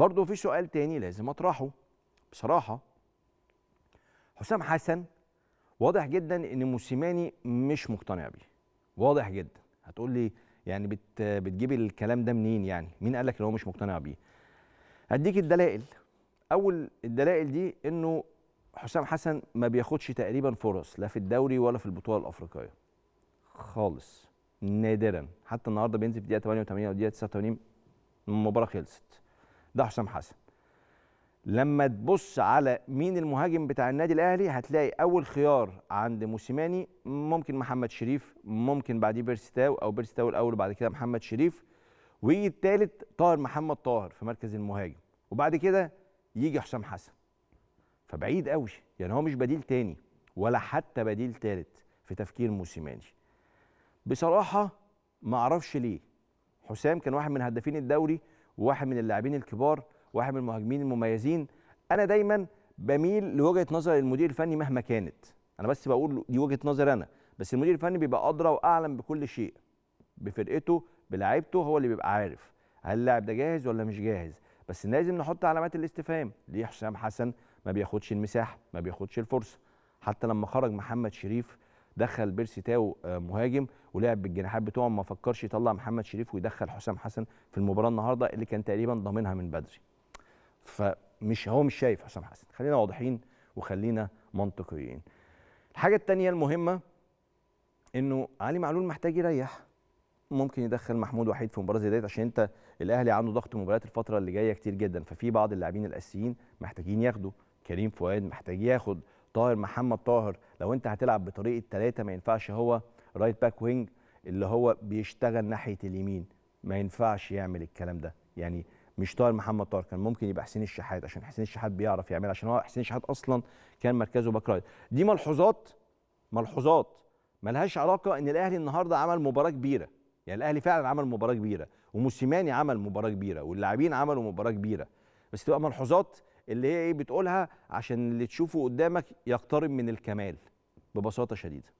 برضه في سؤال تاني لازم اطرحه بصراحه حسام حسن واضح جدا ان موسيماني مش مقتنع بيه واضح جدا هتقول لي يعني بت بتجيب الكلام ده منين يعني مين قال لك ان هو مش مقتنع بيه هديك الدلائل اول الدلائل دي انه حسام حسن ما بياخدش تقريبا فرص لا في الدوري ولا في البطوله الافريقيه خالص نادرا حتى النهارده بينزل في دقيقه 88 او دقيقه 89 المباراه خلصت ده حسام حسن لما تبص على مين المهاجم بتاع النادي الاهلي هتلاقي اول خيار عند موسيماني ممكن محمد شريف ممكن بعديه بيرسي تاو او بيرسي تاو الاول وبعد كده محمد شريف ويجي الثالث طاهر محمد طاهر في مركز المهاجم وبعد كده يجي حسام حسن فبعيد قوي يعني هو مش بديل تاني ولا حتى بديل ثالث في تفكير موسيماني بصراحه ما اعرفش ليه حسام كان واحد من هدافين الدوري وواحد من اللاعبين الكبار واحد من المهاجمين المميزين انا دايما بميل لوجهه نظر المدير الفني مهما كانت انا بس بقول دي وجهه نظر انا بس المدير الفني بيبقى ادرى واعلم بكل شيء بفرقته بلاعيبته هو اللي بيبقى عارف هل اللاعب ده جاهز ولا مش جاهز بس لازم نحط علامات الاستفهام ليه حسام حسن ما بياخدش المساحه ما بياخدش الفرصه حتى لما خرج محمد شريف دخل بيرسي تاو آه، مهاجم ولعب بالجناحات بتوعهم ما فكرش يطلع محمد شريف ويدخل حسام حسن في المباراه النهارده اللي كان تقريبا ضامنها من بدري فمش هو مش شايف حسام حسن خلينا واضحين وخلينا منطقيين الحاجه الثانيه المهمه انه علي معلول محتاج يريح ممكن يدخل محمود وحيد في مباراه زي ديت عشان انت الاهلي عنده ضغط مباريات الفتره اللي جايه كتير جدا ففي بعض اللاعبين الاساسيين محتاجين ياخدوا كريم فؤاد محتاج ياخد طاهر محمد طاهر لو انت هتلعب بطريقه ثلاثه ما ينفعش هو رايت باك وينج اللي هو بيشتغل ناحيه اليمين ما ينفعش يعمل الكلام ده يعني مش طاهر محمد طاهر كان ممكن يبقى حسين الشحات عشان حسين الشحات بيعرف يعمل عشان هو حسين الشحات اصلا كان مركزه باك رايت دي ملحوظات ملحوظات ملهاش علاقه ان الاهلي النهارده عمل مباراه كبيره يعني الاهلي فعلا عمل مباراه كبيره وموسيماني عمل مباراه كبيره واللاعبين عملوا مباراه كبيره بس تبقى ملحوظات اللي هي ايه بتقولها عشان اللي تشوفه قدامك يقترب من الكمال ببساطه شديده